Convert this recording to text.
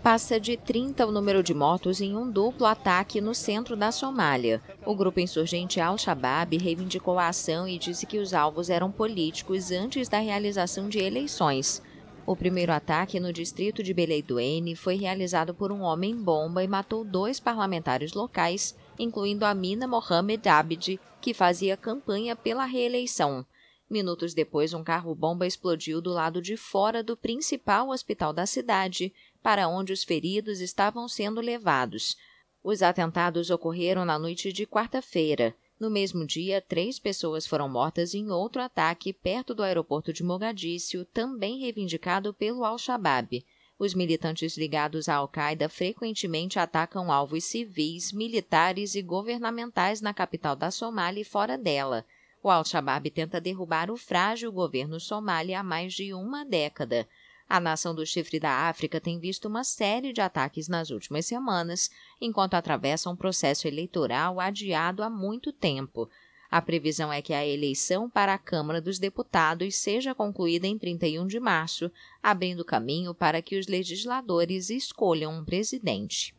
Passa de 30 o número de mortos em um duplo ataque no centro da Somália. O grupo insurgente Al-Shabaab reivindicou a ação e disse que os alvos eram políticos antes da realização de eleições. O primeiro ataque no distrito de Beleidoene foi realizado por um homem-bomba e matou dois parlamentares locais, incluindo Amina Mohamed Abdi, que fazia campanha pela reeleição. Minutos depois, um carro-bomba explodiu do lado de fora do principal hospital da cidade, para onde os feridos estavam sendo levados. Os atentados ocorreram na noite de quarta-feira. No mesmo dia, três pessoas foram mortas em outro ataque perto do aeroporto de Mogadíscio, também reivindicado pelo Al-Shabaab. Os militantes ligados à Al-Qaeda frequentemente atacam alvos civis, militares e governamentais na capital da Somália e fora dela. O Al-Shabaab tenta derrubar o frágil governo somali há mais de uma década. A nação do chifre da África tem visto uma série de ataques nas últimas semanas, enquanto atravessa um processo eleitoral adiado há muito tempo. A previsão é que a eleição para a Câmara dos Deputados seja concluída em 31 de março, abrindo caminho para que os legisladores escolham um presidente.